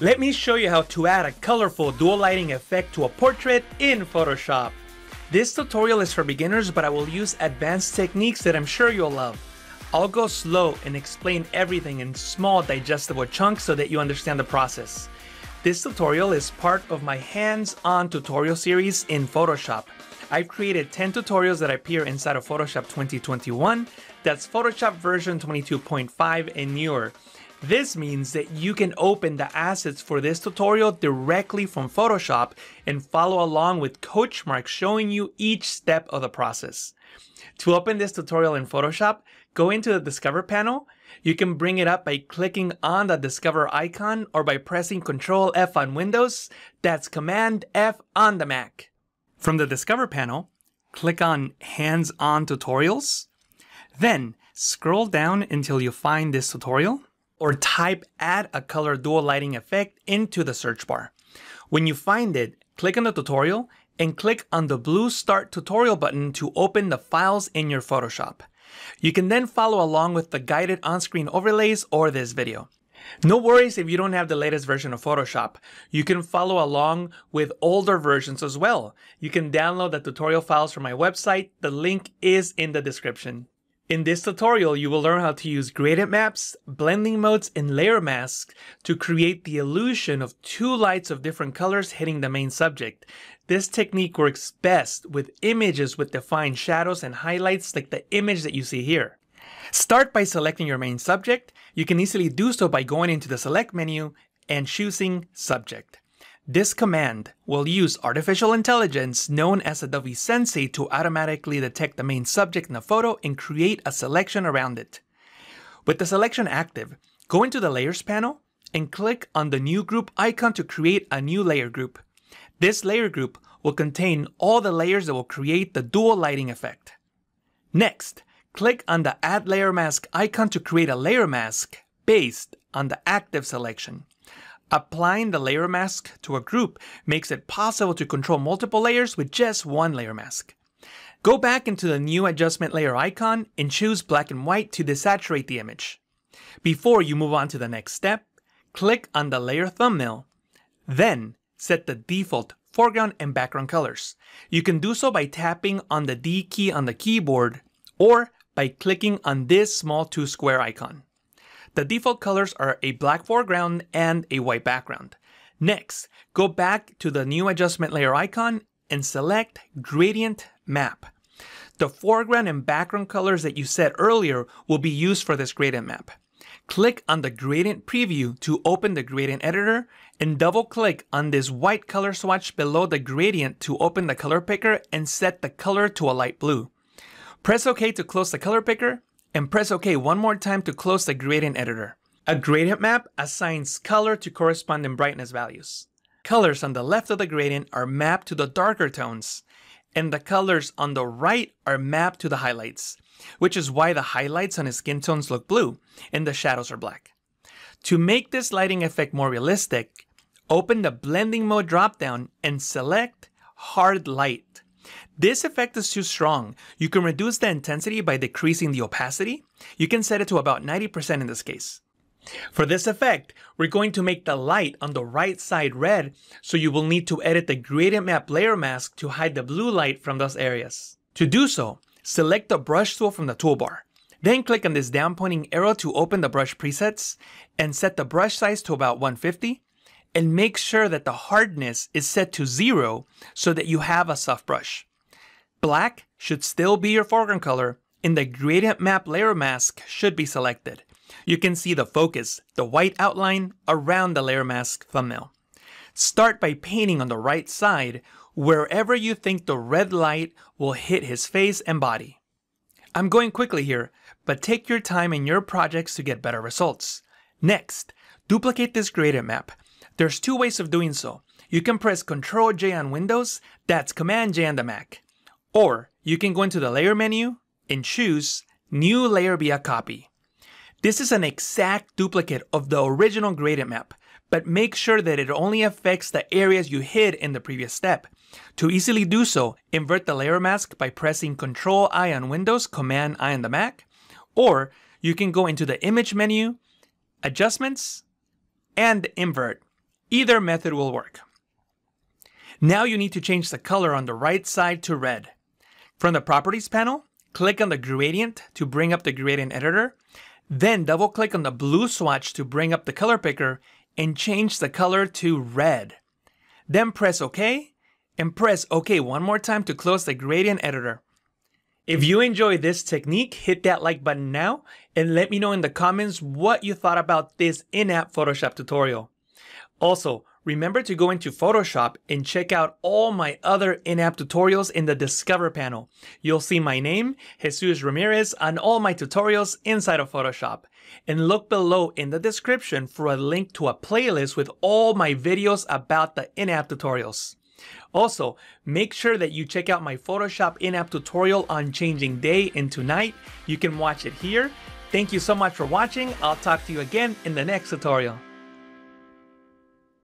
Let me show you how to add a colorful dual lighting effect to a portrait in Photoshop. This tutorial is for beginners but I will use advanced techniques that I'm sure you'll love. I'll go slow and explain everything in small digestible chunks so that you understand the process. This tutorial is part of my hands-on tutorial series in Photoshop. I've created 10 tutorials that appear inside of Photoshop 2021, that's Photoshop version 22.5 and newer. This means that you can open the assets for this tutorial directly from Photoshop and follow along with Coach Mark showing you each step of the process. To open this tutorial in Photoshop, go into the Discover panel. You can bring it up by clicking on the Discover icon or by pressing Ctrl F on Windows. That's Command F on the Mac. From the Discover panel, click on Hands-on Tutorials. Then scroll down until you find this tutorial or type add a color dual lighting effect into the search bar. When you find it, click on the tutorial and click on the blue start tutorial button to open the files in your Photoshop. You can then follow along with the guided on-screen overlays or this video. No worries if you don't have the latest version of Photoshop. You can follow along with older versions as well. You can download the tutorial files from my website. The link is in the description. In this tutorial, you will learn how to use gradient maps, blending modes, and layer masks to create the illusion of two lights of different colors hitting the main subject. This technique works best with images with defined shadows and highlights like the image that you see here. Start by selecting your main subject. You can easily do so by going into the select menu and choosing subject. This command will use artificial intelligence known as Adobe Sensei to automatically detect the main subject in the photo and create a selection around it. With the selection active, go into the Layers panel and click on the New Group icon to create a new layer group. This layer group will contain all the layers that will create the dual lighting effect. Next, click on the Add Layer Mask icon to create a layer mask based on the active selection. Applying the layer mask to a group makes it possible to control multiple layers with just one layer mask. Go back into the new adjustment layer icon and choose black and white to desaturate the image. Before you move on to the next step, click on the layer thumbnail. Then set the default foreground and background colors. You can do so by tapping on the D key on the keyboard or by clicking on this small two square icon. The default colors are a black foreground and a white background. Next, go back to the new adjustment layer icon and select Gradient Map. The foreground and background colors that you set earlier will be used for this gradient map. Click on the gradient preview to open the gradient editor and double click on this white color swatch below the gradient to open the color picker and set the color to a light blue. Press OK to close the color picker and press OK one more time to close the gradient editor. A gradient map assigns color to corresponding brightness values. Colors on the left of the gradient are mapped to the darker tones, and the colors on the right are mapped to the highlights, which is why the highlights on his skin tones look blue and the shadows are black. To make this lighting effect more realistic, open the blending mode dropdown and select hard light. This effect is too strong. You can reduce the intensity by decreasing the opacity. You can set it to about 90% in this case. For this effect, we're going to make the light on the right side red, so you will need to edit the gradient map layer mask to hide the blue light from those areas. To do so, select the brush tool from the toolbar. Then click on this down pointing arrow to open the brush presets and set the brush size to about 150 and make sure that the hardness is set to zero so that you have a soft brush. Black should still be your foreground color and the gradient map layer mask should be selected. You can see the focus, the white outline around the layer mask thumbnail. Start by painting on the right side wherever you think the red light will hit his face and body. I'm going quickly here, but take your time in your projects to get better results. Next, duplicate this gradient map there's two ways of doing so. You can press Ctrl J on Windows, that's Command J on the Mac. Or you can go into the layer menu and choose New Layer via Copy. This is an exact duplicate of the original gradient map, but make sure that it only affects the areas you hid in the previous step. To easily do so, invert the layer mask by pressing Ctrl I on Windows, Command I on the Mac, or you can go into the Image menu, Adjustments, and Invert. Either method will work. Now you need to change the color on the right side to red. From the Properties panel, click on the gradient to bring up the gradient editor, then double click on the blue swatch to bring up the color picker and change the color to red. Then press OK and press OK one more time to close the gradient editor. If you enjoyed this technique, hit that like button now and let me know in the comments what you thought about this in-app Photoshop tutorial. Also, remember to go into Photoshop and check out all my other in-app tutorials in the Discover panel. You'll see my name, Jesus Ramirez, and all my tutorials inside of Photoshop. And look below in the description for a link to a playlist with all my videos about the in-app tutorials. Also, make sure that you check out my Photoshop in-app tutorial on changing day into night. You can watch it here. Thank you so much for watching. I'll talk to you again in the next tutorial.